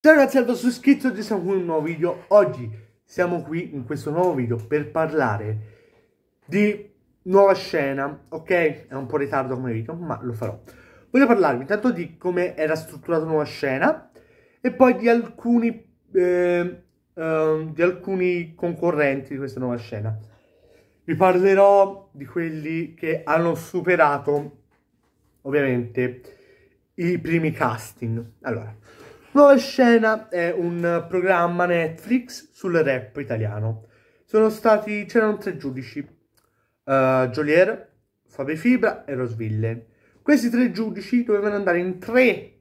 Ciao ragazzi al vostro iscritto oggi siamo qui in un nuovo video Oggi siamo qui in questo nuovo video per parlare di nuova scena Ok? È un po' ritardo come video ma lo farò Voglio parlarvi intanto di come era strutturata nuova scena E poi di alcuni, eh, eh, di alcuni concorrenti di questa nuova scena Vi parlerò di quelli che hanno superato ovviamente i primi casting Allora Nuova Scena è un programma Netflix sul rap italiano. Stati, c'erano tre giudici, uh, eh, Jolier, Fabi Fibra e Rosville. Questi tre giudici dovevano andare in tre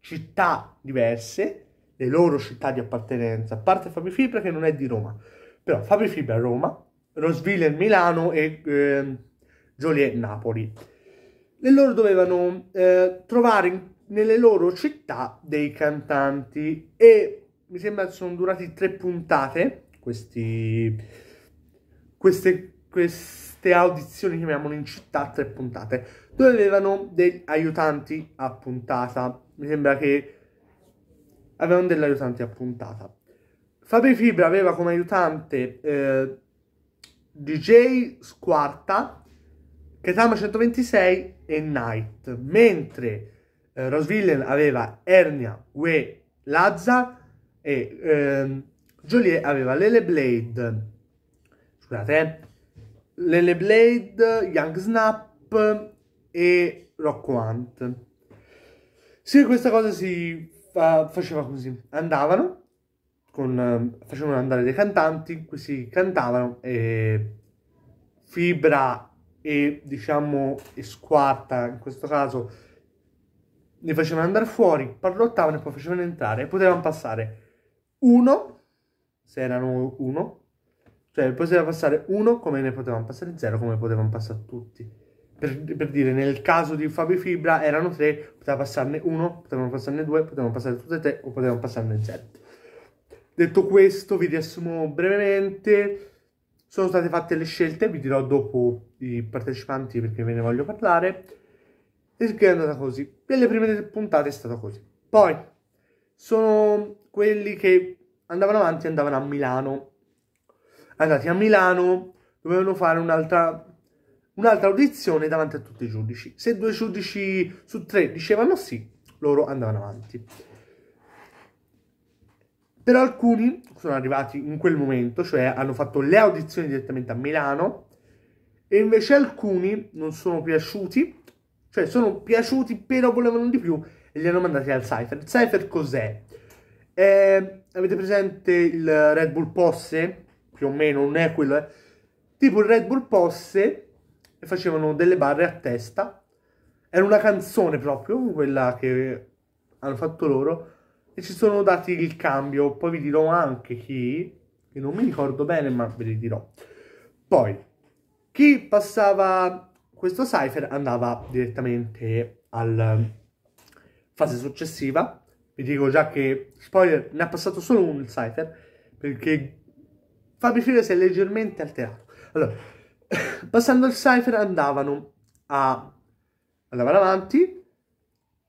città diverse, le loro città di appartenenza, a parte Fabio Fibra che non è di Roma. Però Fabio Fibra è Roma, Rosville Milano e eh, Joliet Napoli. E loro dovevano eh, trovare nelle loro città dei cantanti e mi sembra sono durati tre puntate questi, queste, queste audizioni chiamiamole in città tre puntate dove avevano degli aiutanti a puntata mi sembra che avevano degli aiutanti a puntata Fabio Fibra aveva come aiutante eh, DJ Squarta Ketama 126 e Night mentre eh, Rosvillen aveva Ernia, Ue, Lazza e ehm, Joliet aveva Lele Blade, scusate, eh? Lele Blade, Young Snap e Rock Hunt. Sì, questa cosa si fa, faceva così, andavano, con, ehm, facevano andare dei cantanti, questi cantavano e Fibra e diciamo e Squarta in questo caso li facevano andare fuori, parlottavano e poi facevano entrare e potevano passare uno, se erano uno, cioè poteva passare uno come ne potevano passare zero come potevano passare tutti. Per, per, dire, nel caso di Fabio Fibra erano tre, poteva passarne uno, potevano passarne due, potevano passare tutte e tre o potevano passarne zero. Detto questo, vi riassumo brevemente. Sono state fatte le scelte, vi dirò dopo i partecipanti perché ve ne voglio parlare. E è andata così. Per le prime puntate è stato così. Poi sono quelli che andavano avanti e andavano a Milano. Andati a Milano, dovevano fare un'altra, un'altra audizione davanti a tutti i giudici. Se due giudici su tre dicevano sì, loro andavano avanti. Per alcuni sono arrivati in quel momento, cioè hanno fatto le audizioni direttamente a Milano, e invece alcuni non sono piaciuti cioè, sono piaciuti, però volevano di più e li hanno mandati al Cypher. Cypher cos'è? Eh, avete presente il Red Bull Posse? Più o meno, non è quello, eh? Tipo il Red Bull Posse facevano delle barre a testa. Era una canzone proprio, quella che hanno fatto loro. E ci sono dati il cambio. Poi vi dirò anche chi, che non mi ricordo bene, ma ve li dirò. Poi, chi passava questo cipher andava direttamente alla ehm, fase successiva. Vi dico già che, spoiler, ne ha passato solo un cipher, perché Fabri Fiore si è leggermente alterato. Allora, passando il cipher andavano a... andavano avanti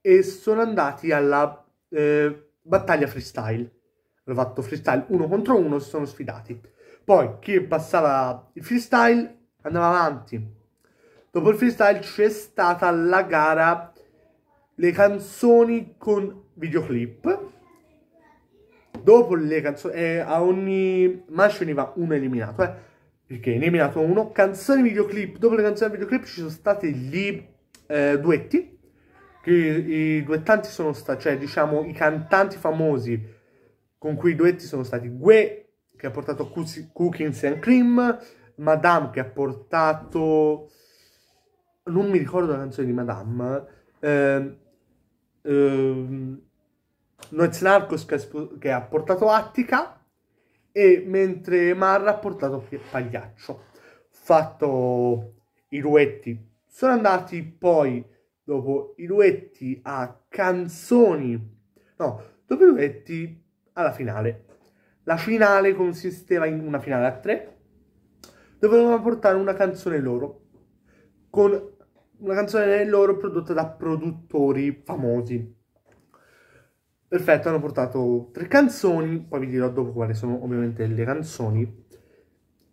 e sono andati alla eh, battaglia freestyle. Hanno fatto freestyle uno contro uno, si sono sfidati. Poi chi passava il freestyle andava avanti dopo il freestyle c'è stata la gara le canzoni con videoclip dopo le canzoni eh, a ogni match veniva uno eliminato eh, perché eliminato uno canzoni videoclip dopo le canzoni videoclip ci sono stati gli eh, duetti che i, i duettanti sono stati cioè diciamo i cantanti famosi con cui i duetti sono stati Gue che ha portato Cookies and Cream Madame che ha portato non mi ricordo la canzone di Madame, eh, eh, Noiz Narcos che, che, ha portato Attica e mentre Marra ha portato Pagliaccio. Fatto i duetti. Sono andati poi, dopo i duetti, a canzoni. No, dopo i duetti alla finale. La finale consisteva in una finale a tre. Dovevano portare una canzone loro con una canzone loro prodotta da produttori famosi. Perfetto, hanno portato tre canzoni, poi vi dirò dopo quali sono ovviamente le canzoni.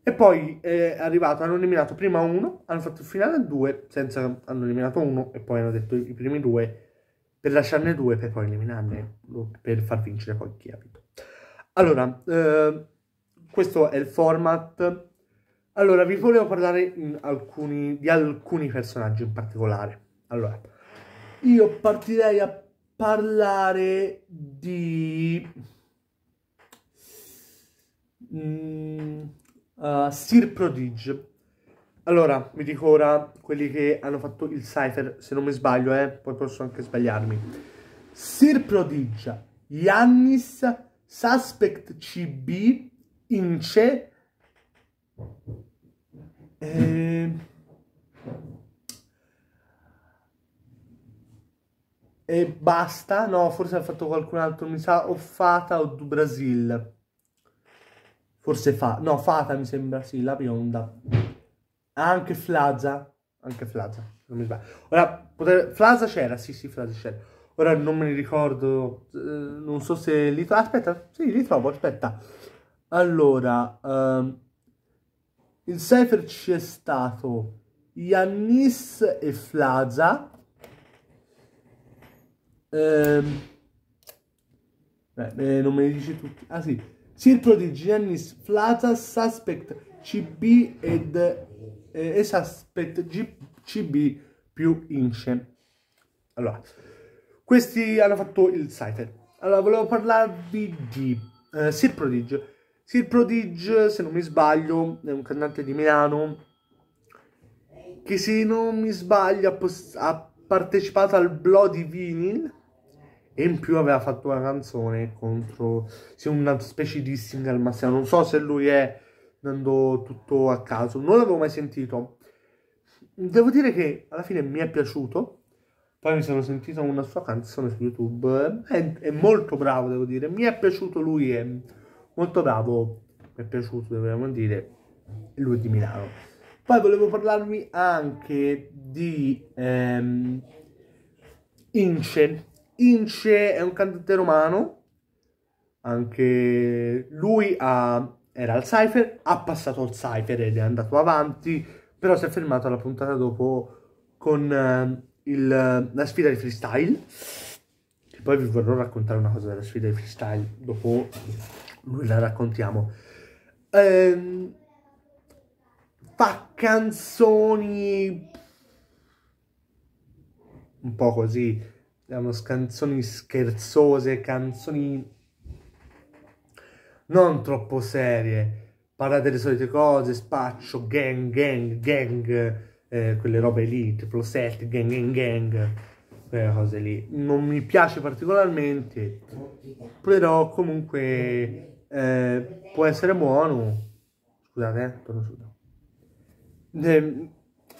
E poi è arrivato, hanno eliminato prima uno, hanno fatto il finale a due, senza, hanno eliminato uno e poi hanno detto i primi due per lasciarne due per poi eliminarne, per far vincere poi chi ha vinto. Allora, eh, questo è il format allora, vi volevo parlare alcuni, di alcuni personaggi in particolare. Allora, io partirei a parlare di... Mm, uh, Sir Prodige. Allora, vi dico ora quelli che hanno fatto il cipher, se non mi sbaglio, eh, poi posso anche sbagliarmi. Sir Prodige, Yannis, Suspect CB, Ince, eh, e basta, no, forse ha fatto qualcun altro, mi sa, o Fata o Du Brasil. Forse fa, no, Fata mi sembra, sì, la bionda. Anche Flaza, anche Flaza, non mi sbaglio. Ora, poter... Flaza c'era, sì, sì, Flaza c'era. Ora non me ne ricordo, eh, non so se li trovo, aspetta, sì, li trovo, aspetta. Allora, um... Il Cypher ci è stato Yannis e Flaza. Ehm, beh, eh, non me li dice tutti. Ah sì, Circolo di Giannis Flaza, Suspect CB ed eh, e Suspect G, CB più Ince. Allora, questi hanno fatto il Cypher. Allora, volevo parlarvi di eh, Sir Prodigio Sir Prodige, se non mi sbaglio, è un cantante di Milano che se non mi sbaglio ha, post- ha partecipato al Bloody Vinyl e in più aveva fatto una canzone contro sì, una specie di single massimo. Non so se lui è andando tutto a caso, non l'avevo mai sentito. Devo dire che alla fine mi è piaciuto. Poi mi sono sentito una sua canzone su YouTube. È, è molto bravo, devo dire. Mi è piaciuto lui. È molto bravo, mi è piaciuto, dobbiamo dire, lui di Milano. Poi volevo parlarvi anche di ehm, Ince. Ince è un cantante romano, anche lui ha, era al Cypher, ha passato al Cypher ed è andato avanti, però si è fermato alla puntata dopo con eh, il, la sfida di freestyle. Che poi vi vorrò raccontare una cosa della sfida di freestyle dopo noi la raccontiamo. Ehm, fa canzoni un po' così, diciamo, canzoni scherzose, canzoni non troppo serie, parla delle solite cose, spaccio, gang, gang, gang, eh, quelle robe lì, triplo set, gang, gang, gang, quelle cose lì. Non mi piace particolarmente, però comunque eh, può essere buono. Scusate, eh, torno subito. Eh,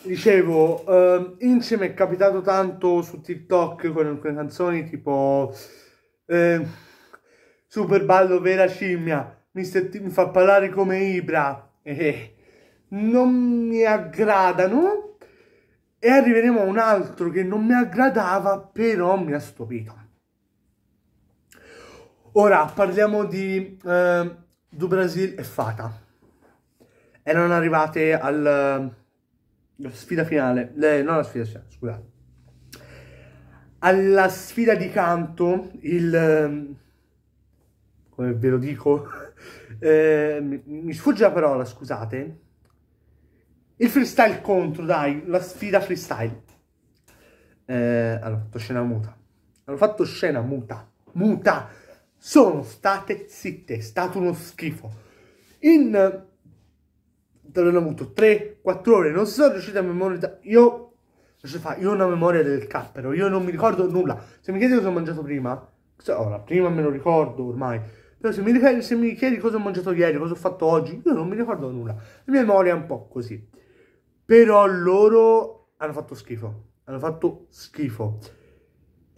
dicevo, eh, Ince è capitato tanto su TikTok con alcune canzoni tipo eh, Super Ballo Vera Scimmia, Mister T mi fa parlare come Ibra, eh, non mi aggradano e arriveremo a un altro che non mi aggradava però mi ha stupito. Ora parliamo di eh, Du Brasil e Fata. Erano arrivate alla ehm, sfida finale, le, non alla sfida finale, scusate. Alla sfida di canto, il... Ehm, come ve lo dico, eh, mi, sfugge la parola, scusate. Il freestyle contro, dai, la sfida freestyle. Eh, hanno fatto scena muta. Hanno fatto scena muta. Muta! sono state zitte, è stato uno schifo. In hanno avuto 3-4 ore, non sono riuscito a memorizzare. Io, fa, io ho una memoria del cappero, io non mi ricordo nulla. Se mi chiedi cosa ho mangiato prima, ora prima me lo ricordo ormai. Però se mi, ricordi, se mi chiedi cosa ho mangiato ieri, cosa ho fatto oggi, io non mi ricordo nulla. La mia memoria è un po' così. Però loro hanno fatto schifo. Hanno fatto schifo.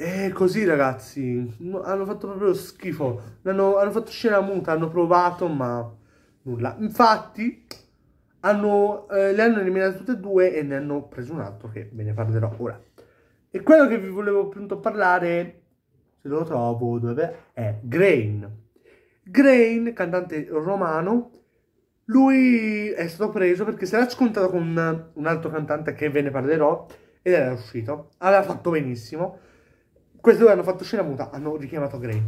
E così ragazzi, hanno fatto proprio schifo, hanno, hanno fatto scena muta, hanno provato ma nulla. Infatti hanno, eh, le hanno eliminate tutte e due e ne hanno preso un altro che ve ne parlerò ora. E quello che vi volevo appunto parlare, se lo trovo, dove è Grain. Grain, cantante romano, lui è stato preso perché si era scontato con un altro cantante che ve ne parlerò ed era uscito, aveva fatto benissimo queste due hanno fatto scena muta, hanno richiamato Gray.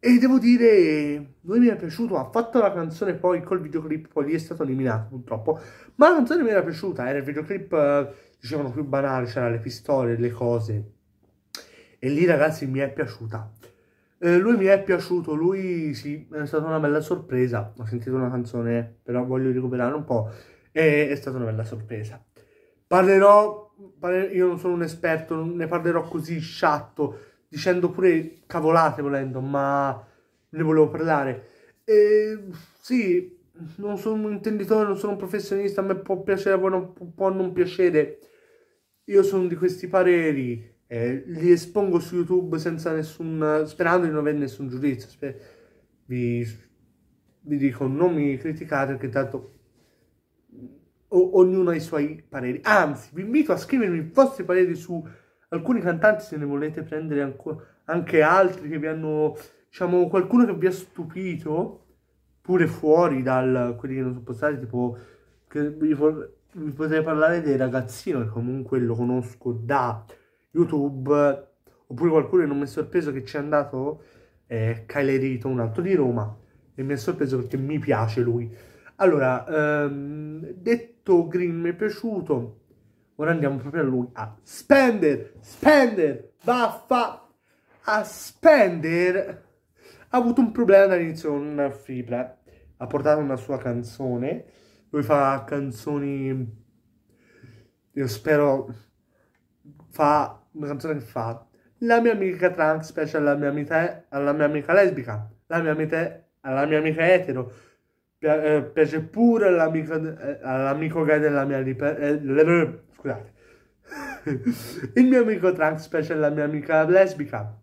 E devo dire, lui mi è piaciuto, ha fatto la canzone poi col videoclip, poi lì è stato eliminato purtroppo, ma la canzone mi era piaciuta, era il videoclip, eh, dicevano, più banale, c'erano le pistole, le cose. E lì ragazzi mi è piaciuta. Eh, lui mi è piaciuto, lui sì, è stata una bella sorpresa, ho sentito una canzone, però voglio recuperare un po', e è stata una bella sorpresa. Parlerò io non sono un esperto, ne parlerò così sciatto, dicendo pure cavolate volendo, ma ne volevo parlare. E, sì, non sono un intenditore, non sono un professionista, a me può piacere, può non, può non piacere. Io sono di questi pareri, eh, li espongo su YouTube senza nessun... sperando di non avere nessun giudizio. Sper- vi, vi dico, non mi criticate, perché tanto o, ognuno ha i suoi pareri. Anzi, vi invito a scrivermi i vostri pareri su alcuni cantanti, se ne volete prendere ancora, anche altri che vi hanno, diciamo, qualcuno che vi ha stupito, pure fuori da quelli che non sono postati, tipo, vi, vi potrei parlare dei ragazzino, che comunque lo conosco da YouTube, oppure qualcuno che non mi è sorpreso che ci è andato, è eh, Kyle Rito, un altro di Roma, e mi è sorpreso perché mi piace lui. Allora, ehm, detto Green mi è piaciuto. Ora andiamo proprio a lui. A spender, spender, vaffa. A spender ha avuto un problema dall'inizio con una fibra. Ha portato una sua canzone. Lui fa canzoni... Io spero... Fa una canzone che fa... La mia amica trans, specie alla mia amica, alla mia amica lesbica. La mia amica, alla mia amica etero eh, piace pure all'amico, eh, all'amico gay della mia libera... Eh, scusate. Il mio amico trans piace alla mia amica lesbica.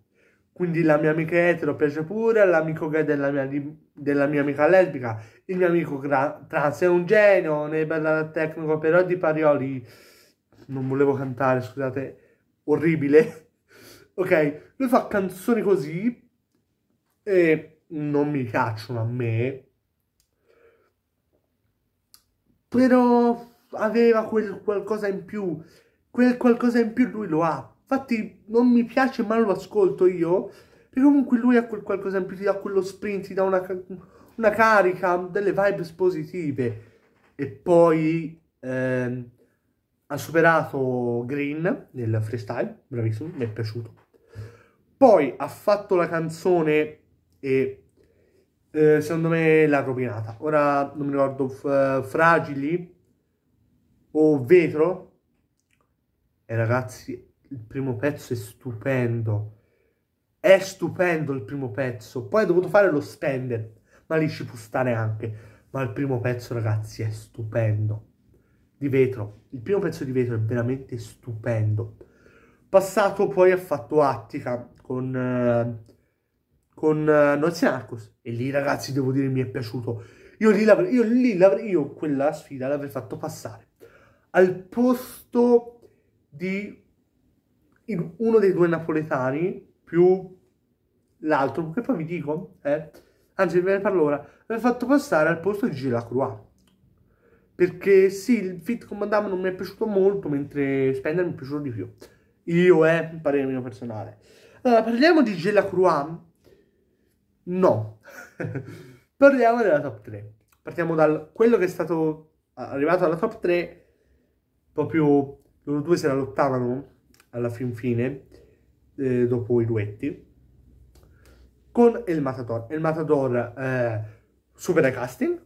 Quindi la mia amica etero piace pure all'amico gay della mia, della mia amica lesbica. Il mio amico trans è un genio, ne parla tecnico, però di Parioli... Non volevo cantare, scusate. Orribile. ok, lui fa canzoni così e non mi piacciono a me, però aveva quel qualcosa in più, quel qualcosa in più lui lo ha. Infatti non mi piace ma lo ascolto io, perché comunque lui ha quel qualcosa in più, ti dà quello sprint, ti dà una, una carica, delle vibes positive. E poi ehm, ha superato Green nel freestyle, bravissimo, mi è piaciuto. Poi ha fatto la canzone e eh, secondo me l'ha rovinata. Ora non mi ricordo, f- eh, Fragili o Vetro. E eh, ragazzi, il primo pezzo è stupendo. È stupendo il primo pezzo. Poi ho dovuto fare lo spender, ma lì ci può stare anche. Ma il primo pezzo, ragazzi, è stupendo. Di vetro. Il primo pezzo di vetro è veramente stupendo. Passato poi ha fatto Attica con... Eh, con uh, eh, Nozze Narcos. E lì, ragazzi, devo dire, mi è piaciuto. Io lì, io, lì io quella sfida l'avrei fatto passare al posto di uno dei due napoletani più l'altro, che poi vi dico, eh, anzi ve ne parlo ora, l'avrei fatto passare al posto di Gilacroix. Perché sì, il fit con Madame non mi è piaciuto molto, mentre Spender mi è piaciuto di più. Io, eh, parere mio personale. Allora, parliamo di Gilacroix No. Parliamo della top 3. Partiamo da quello che è stato arrivato alla top 3, proprio loro due se la lottavano alla fin fine, eh, dopo i duetti, con El Matador. El Matador eh, supera casting,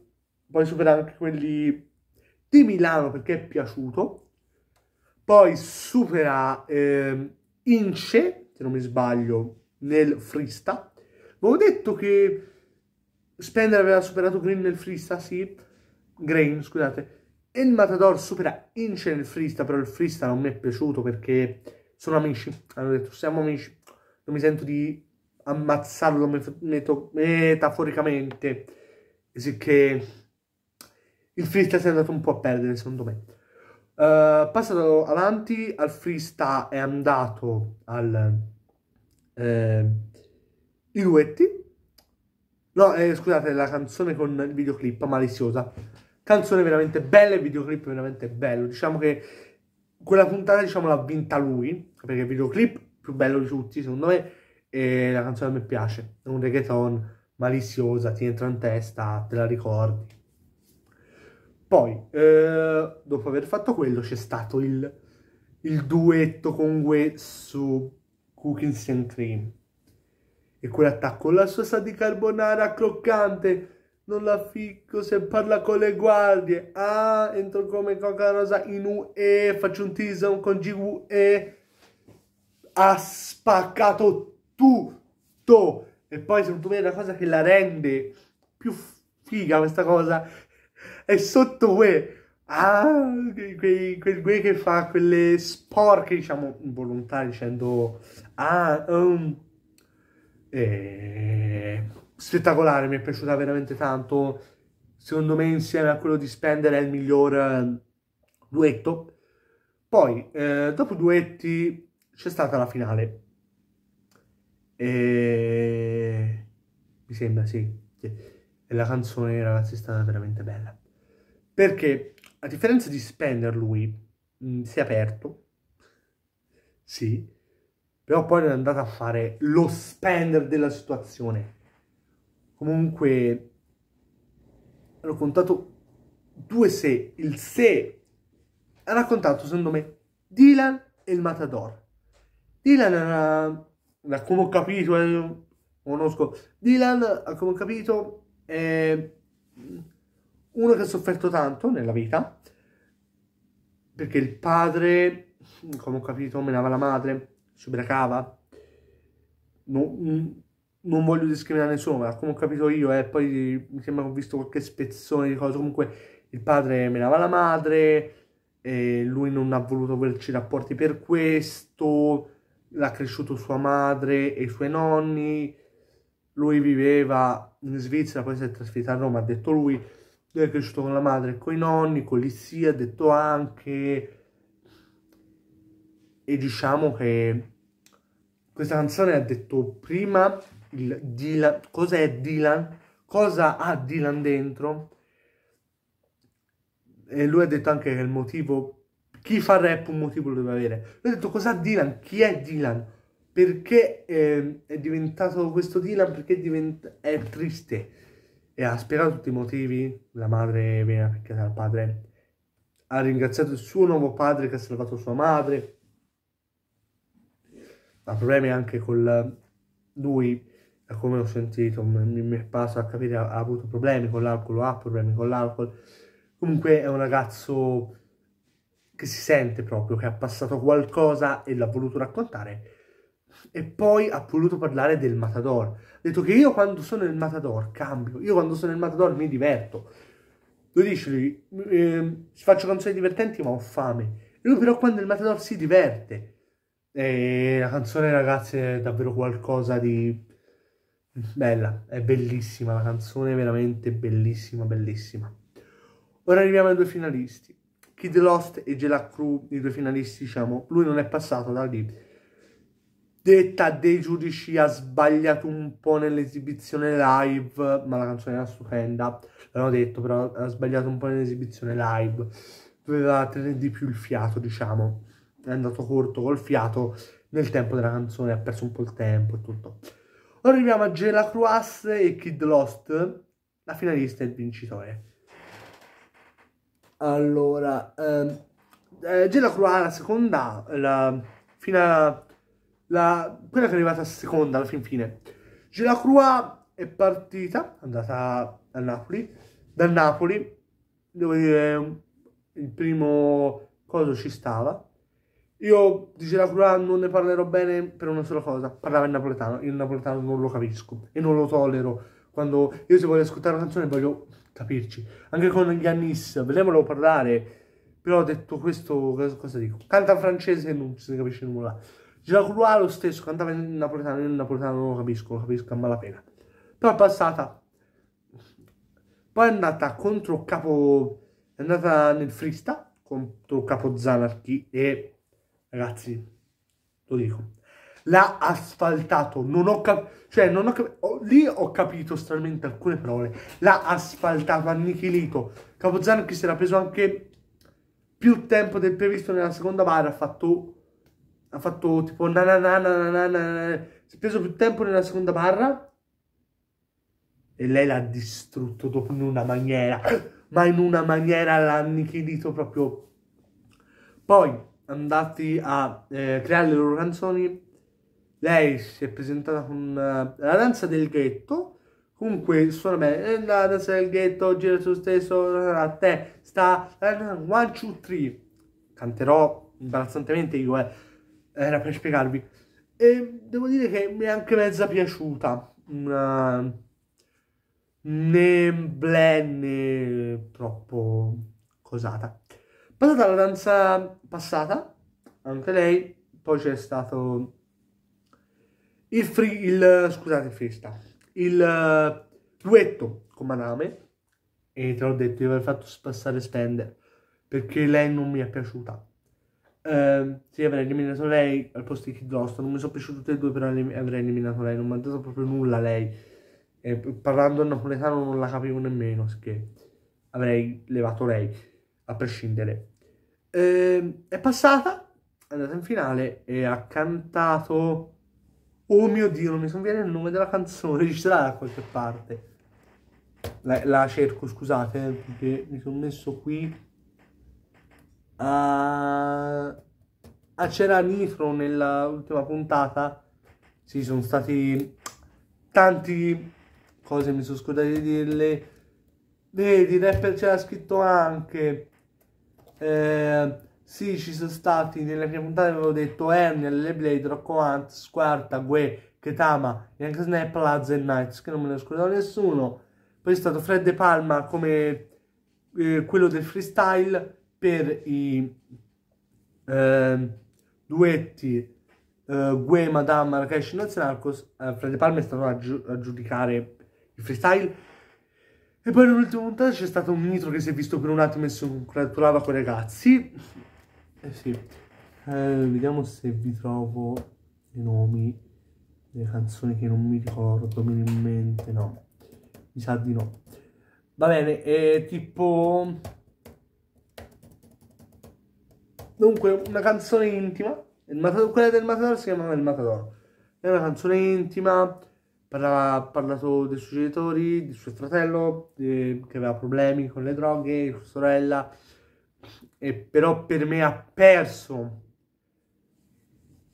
poi supera anche quelli di Milano perché è piaciuto, poi supera eh, Ince, se non mi sbaglio, nel freestyle, ma ho detto che Spender aveva superato Green nel freestyle, sì. Green, scusate. E il Matador supera Ince nel freestyle, però il freestyle non mi è piaciuto perché sono amici. Hanno detto, siamo amici. Non mi sento di ammazzarlo metaforicamente. Così che il freestyle si è andato un po' a perdere, secondo me. Uh, passato avanti al freestyle è andato al... Eh, i duetti. No, eh, scusate, la canzone con il videoclip maliziosa. Canzone veramente bella e videoclip veramente bello. Diciamo che quella puntata diciamo, l'ha vinta lui, perché il videoclip più bello di tutti, secondo me, e la canzone a me piace. È un reggaeton maliziosa, ti entra in testa, te la ricordi. Poi, eh, dopo aver fatto quello, c'è stato il, il duetto con Gue su Cooking and Cream e quell'attacco la sua salsa di carbonara croccante. Non la ficco se parla con le guardie. Ah, entro come Coca Rosa in UE, faccio un teaser con GUE. Ha spaccato tutto. E poi secondo me la cosa che la rende più figa questa cosa è sotto UE. Ah, quel, quel gue che fa quelle sporche, diciamo, involontarie, dicendo... Ah, um, eh, spettacolare, mi è piaciuta veramente tanto. Secondo me insieme a quello di Spender è il miglior ehm, duetto. Poi, eh, dopo duetti, c'è stata la finale. E... Mi sembra, sì. E la canzone, ragazzi, è stata veramente bella. Perché, a differenza di Spender, lui mh, mm, si è aperto. Sì però poi è andata a fare lo spender della situazione. Comunque, hanno contato due se, il se ha raccontato secondo me Dylan e il Matador. Dylan era, da come ho capito, eh, conosco, Dylan, da come ho capito, è uno che ha sofferto tanto nella vita, perché il padre, come ho capito, menava la madre, si Non, mm, non voglio discriminare nessuno, ma come ho capito io, e eh, poi mi sembra che ho visto qualche spezzone di cose, comunque il padre menava la madre, e lui non ha voluto averci rapporti per questo, l'ha cresciuto sua madre e i suoi nonni, lui viveva in Svizzera, poi si è trasferito a Roma, ha detto lui, lui è cresciuto con la madre e con i nonni, con gli zii, ha detto anche e diciamo che questa canzone ha detto prima il Dylan, cos'è Dylan, cosa ha Dylan dentro e lui ha detto anche che il motivo, chi fa rap un motivo lo deve avere, lui ha detto cosa ha Dylan, chi è Dylan, perché eh, è diventato questo Dylan, perché diventa, è triste e ha spiegato tutti i motivi, la madre viene picchiata dal padre, ha ringraziato il suo nuovo padre che ha salvato sua madre, ha problemi anche con lui, da come ho sentito, mi, mi è passo a capire, ha, ha avuto problemi con l'alcol, ha problemi con l'alcol. Comunque è un ragazzo che si sente proprio, che ha passato qualcosa e l'ha voluto raccontare. E poi ha voluto parlare del Matador. Ha detto che io quando sono nel Matador cambio, io quando sono nel Matador mi diverto. Lo dice lui, ehm, eh, faccio canzoni divertenti ma ho fame. E Lui però quando il Matador si diverte e la canzone, ragazzi, è davvero qualcosa di bella, è bellissima, la canzone è veramente bellissima, bellissima. Ora arriviamo ai due finalisti. Kid Lost e Gela Crew, i due finalisti, diciamo, lui non è passato da lì. Detta dei giudici ha sbagliato un po' nell'esibizione live, ma la canzone era stupenda, l'hanno detto, però ha sbagliato un po' nell'esibizione live. Doveva tenere di più il fiato, diciamo è andato corto col fiato nel tempo della canzone, ha perso un po' il tempo e tutto. Ora arriviamo a Gela Croasse e Kid Lost, la finalista e il vincitore. Allora, ehm, eh, Gela Croasse, la seconda, la, fino la, quella che è arrivata a seconda alla fin fine. Gela Croix è partita, è andata a Napoli, dal Napoli, devo dire, il primo coso ci stava, io di Girafura non ne parlerò bene per una sola cosa, parlava in napoletano, io il napoletano non lo capisco e non lo tollero. Quando io se voglio ascoltare una canzone voglio capirci, anche con gli Annis, vedemolo parlare, però ho detto questo cosa dico? Canta francese e non si capisce nulla. Giracurua lo stesso, cantava in napoletano, io il napoletano non lo capisco, lo capisco a malapena. Però è passata, poi è andata contro capo, è andata nel freestyle contro capo Zanarchi e Ragazzi, lo dico, l'ha asfaltato, non ho capito, cioè non ho capito, lì ho capito stranamente alcune parole, l'ha asfaltato, annichilito, Capozano che si era preso anche più tempo del previsto nella seconda barra, ha fatto, ha fatto tipo na na na na na na, si è preso più tempo nella seconda barra e lei l'ha distrutto in una maniera, ma in una maniera l'ha annichilito proprio. Poi andati a eh, creare le loro canzoni, lei si è presentata con uh, la danza del ghetto, comunque suona bene, eh, la danza del ghetto, gira su stesso, a te, sta, one, two, three, canterò imbarazzantemente io, eh, era per spiegarvi, e devo dire che mi è anche mezza piaciuta, una... né blè né troppo cosata. Passata la danza passata, anche lei, poi c'è stato il, free, il scusate, il freestyle, il eh, duetto con Maname, e te l'ho detto, io avrei fatto spassare Spender, perché lei non mi è piaciuta. Uh, sì, avrei eliminato lei al posto di Kid Lost. Non mi sono piaciute tutte e due, però avrei eliminato lei. Non mi ha dato proprio nulla lei. Eh, parlando napoletano non la capivo nemmeno, che avrei levato lei, a prescindere. Eh, è passata, è andata in finale e ha cantato... Oh mio Dio, non mi conviene il nome della canzone, ci sarà da qualche parte. La, la cerco, scusate, eh, perché mi sono messo qui a... Ah, ah, c'era Nitro nella ultima puntata. Sì, sono stati tanti cose, mi sono scordato di dirle. Vedi, rapper c'era scritto anche eh, sì, ci sono stati, nella prima puntata avevo detto Ernel, Leblade, Rocco Hunt, Squarta, Gue, Ketama, Young Snap, Lazza e Knights, che non me ne scordavo nessuno. Poi è stato Fred De Palma come eh, quello del freestyle per i ehm, eh, duetti Gue, Madame, Marrakesh, Nazionarcos. Eh, Fred De Palma è stato a, giu- a giudicare il freestyle e poi nell'ultima puntata c'è stato un ministro che si è visto per un attimo e si congratulava con i ragazzi. Eh sì. Eh, vediamo se vi trovo i nomi delle canzoni che non mi ricordo minimamente, no. Mi sa di no. Va bene, è tipo... Dunque, una canzone intima. quella del Matador si chiamava Il Matador. È una canzone intima ha parlato dei suoi genitori, di suo fratello eh, che aveva problemi con le droghe, sua sorella, e però per me ha perso.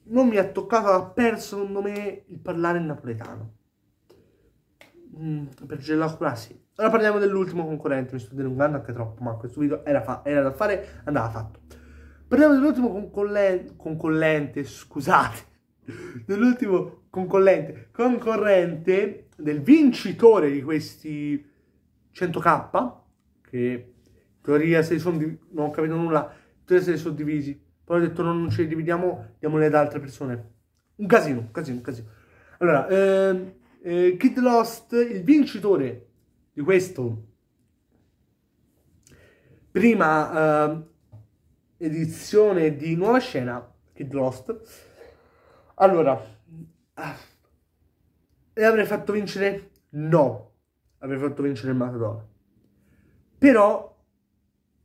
Non mi ha toccato, ha perso secondo me il parlare in napoletano. Mm, per Gelacula sì. Ora parliamo dell'ultimo concorrente, mi sto dilungando anche troppo, ma questo video era, fa- era da fare, andava fatto. Parliamo dell'ultimo concorrente, concollente, scusate, dell'ultimo concorrente, concorrente del vincitore di questi 100k, che in teoria se sono divisi, non ho capito nulla, in se li sono divisi, poi ho detto no, non ce li dividiamo, diamole ad altre persone. Un casino, un casino, un casino. Allora, ehm, eh, Kid Lost, il vincitore di questo prima eh, edizione di Nuova Scena, Kid Lost. Allora, Ah. E avrei fatto vincere? No. Avrei fatto vincere il Matador. Però,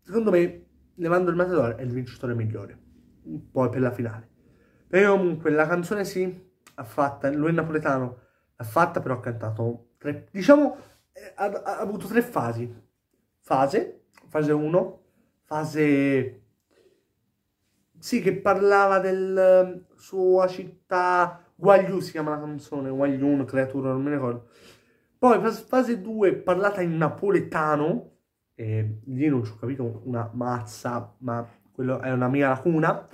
secondo me, levando il Matador è il vincitore migliore. Poi per la finale. Perché comunque la canzone sì, ha fatta, lui è napoletano, l'ha fatta però ha cantato tre, diciamo, eh, ha, ha avuto tre fasi. Fase, fase 1, fase sì, che parlava della eh, sua città, Guagliù si chiama la canzone, Guagliù, una creatura, non me ne ricordo. Poi fase 2 parlata in napoletano, eh, lì non ci ho capito una mazza, ma quello è una mia lacuna.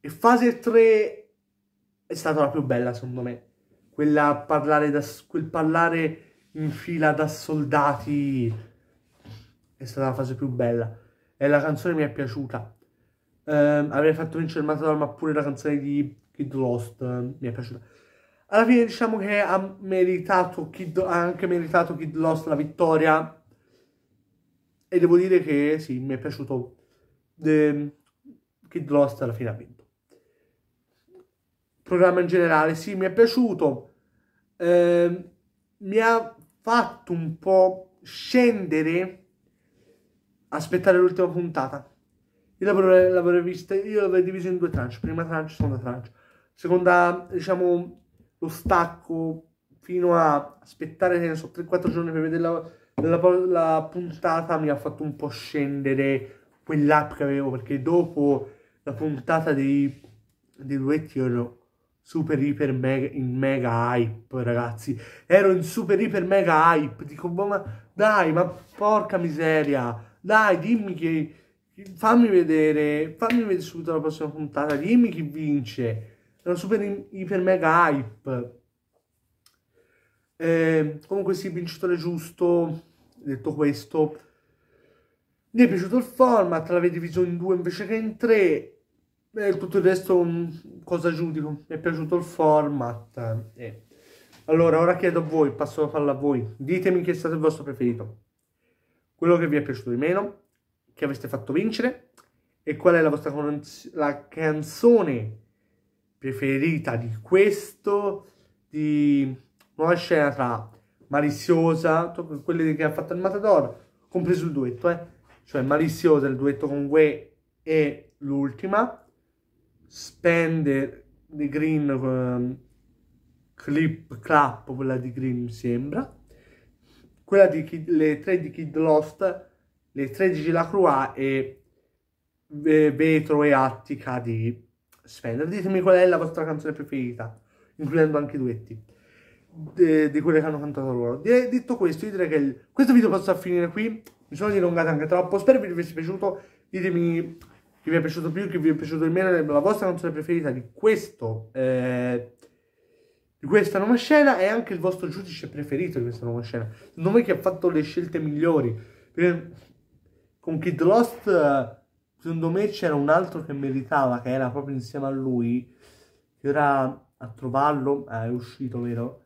E fase 3 è stata la più bella, secondo me. Quella parlare da, quel parlare in fila da soldati è stata la fase più bella. E la canzone mi è piaciuta eh, avrei fatto vincere il Matador, ma pure la canzone di Kid Lost eh, mi è piaciuta. Alla fine diciamo che ha, meritato Kid, ha anche meritato Kid Lost la vittoria e devo dire che sì, mi è piaciuto The ehm, Kid Lost alla fine ha vinto. Programma in generale, sì, mi è piaciuto. Eh, mi ha fatto un po' scendere aspettare l'ultima puntata. Io l'avrei, l'avrei vista, io l'avrei divisa in due tranche, prima tranche, seconda tranche. Seconda, diciamo, lo stacco fino a aspettare, che ne so, 3-4 giorni per vedere la, la, la puntata mi ha fatto un po' scendere quell'app che avevo, perché dopo la puntata dei, dei duetti ero super iper mega in mega hype ragazzi ero in super iper mega hype dico boh, ma dai ma porca miseria dai dimmi che fammi vedere, fammi vedere subito la prossima puntata, dimmi chi vince. È una super iper mega hype. Eh, comunque sì, vincitore giusto, detto questo. Mi è piaciuto il format, l'avevi diviso in due invece che in tre. E eh, tutto il resto mh, mm, cosa giudico? Mi è piaciuto il format. Eh. Allora, ora chiedo a voi, passo la palla a voi. Ditemi chi è stato il vostro preferito. Quello che vi è piaciuto di meno, che aveste fatto vincere e qual è la vostra la canzone preferita di questo, di nuova scena tra Maliziosa, quelle che ha fatto il Matador, compreso il duetto, eh? cioè Maliziosa, il duetto con Gue e l'ultima, Spender di Green, um, Clip Clap, quella di Green mi sembra, quella di Kid, le tre di Kid Lost, le 13 Croix e Vetro e Attica di Sfender. Ditemi qual è la vostra canzone preferita, includendo anche i duetti di quelle che hanno cantato loro. De detto questo, io direi che il questo video possa finire qui. Mi sono dilungato anche troppo. Spero vi sia piaciuto. Ditemi che vi è piaciuto più, che vi è piaciuto di meno, la vostra canzone preferita di questo. Eh, di questa nuova scena e anche il vostro giudice preferito di questa nuova scena. Secondo me che ha fatto le scelte migliori. Perché con Kid Lost secondo me c'era un altro che meritava, che era proprio insieme a lui, che era a trovarlo, eh, è uscito, vero?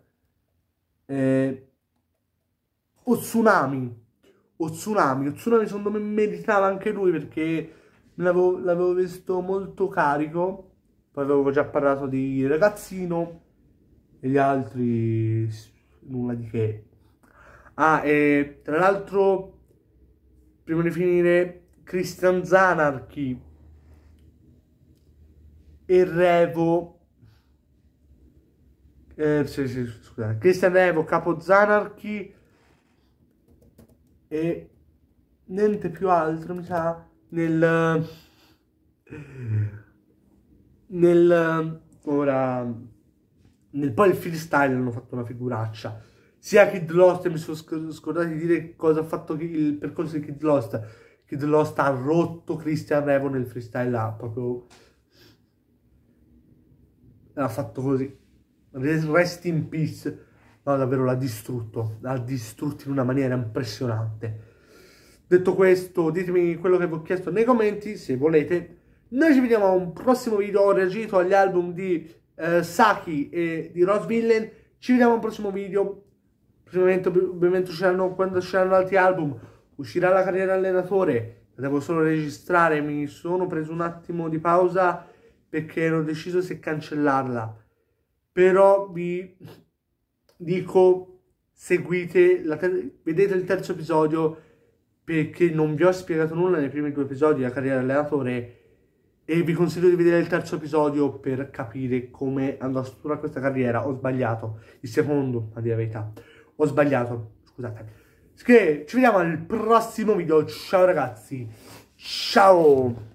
Eh, Otsunami, Otsunami, Otsunami secondo me meritava anche lui perché l'avevo, l'avevo visto molto carico, poi avevo già parlato di Ragazzino e gli altri nulla di che. Ah, e tra l'altro prima di finire Christian Zanarchi e Revo eh, sì, sì, scusate. Christian Revo, Capo Zanarchi e niente più altro mi sa nel nel ora nel poi il freestyle hanno fatto una figuraccia sia Kid Lost, mi sono scordato di dire cosa ha fatto il percorso di Kid Lost. Kid Lost ha rotto Christian Revo nel freestyle là, proprio l'ha fatto così. Rest in peace. No, davvero l'ha distrutto, l'ha distrutto in una maniera impressionante. Detto questo, ditemi quello che vi ho chiesto nei commenti, se volete. Noi ci vediamo a un prossimo video, ho reagito agli album di eh, Saki e di Ross Villain. Ci vediamo al prossimo video. Ovviamente, ovviamente usciranno, quando usciranno altri album, uscirà la carriera allenatore, la devo solo registrare, mi sono preso un attimo di pausa perché ero deciso se cancellarla. Però vi dico, seguite, vedete il terzo episodio perché non vi ho spiegato nulla nei primi due episodi della carriera allenatore e vi consiglio di vedere il terzo episodio per capire come andò a strutturare questa carriera. Ho sbagliato il secondo, a dire la verità. Ho sbagliato, scusate. ci vediamo al prossimo video. Ciao ragazzi. Ciao.